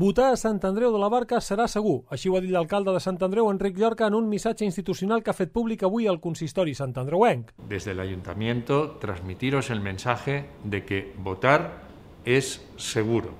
votar a Sant Andreu de la Barca serà segur. Així ho ha dit l'alcalde de Sant Andreu, Enric Llorca, en un missatge institucional que ha fet públic avui al consistori Andreuenc. Des de l'Ajuntament, transmitiros el mensatge de que votar és seguro.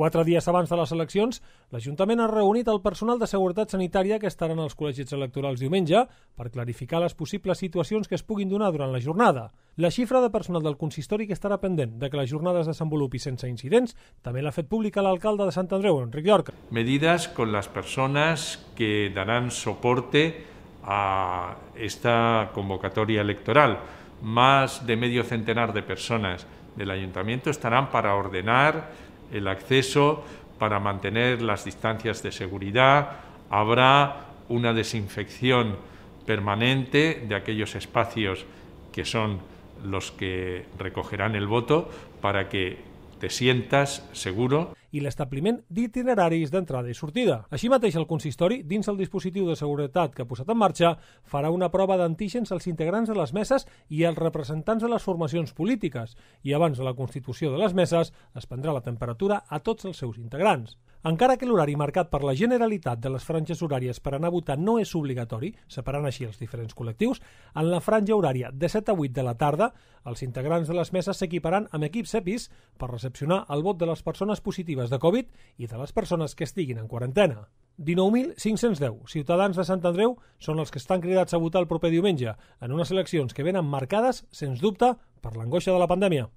Quatre dies abans de les eleccions, l'Ajuntament ha reunit el personal de seguretat sanitària que estarà en els col·legis electorals diumenge per clarificar les possibles situacions que es puguin donar durant la jornada. La xifra de personal del consistori que estarà pendent de que la jornada es desenvolupi sense incidents també l'ha fet pública l'alcalde de Sant Andreu, Enric Llorca. Medidas con las personas que darán soporte a esta convocatoria electoral. Más de medio centenar de personas del ayuntamiento estarán para ordenar el acceso para mantener las distancias de seguridad, habrá una desinfección permanente de aquellos espacios que son los que recogerán el voto para que te sientas seguro. i l'establiment d'itineraris d'entrada i sortida. Així mateix, el consistori, dins el dispositiu de seguretat que ha posat en marxa, farà una prova d'antígens als integrants de les meses i als representants de les formacions polítiques i abans de la constitució de les meses es prendrà la temperatura a tots els seus integrants. Encara que l'horari marcat per la Generalitat de les franges horàries per anar a votar no és obligatori, separant així els diferents col·lectius, en la franja horària de 7 a 8 de la tarda, els integrants de les meses s'equiparan amb equips EPIs per recepcionar el vot de les persones positives de Covid i de les persones que estiguin en quarantena. 19.510 ciutadans de Sant Andreu són els que estan cridats a votar el proper diumenge, en unes eleccions que venen marcades, sens dubte, per l'angoixa de la pandèmia.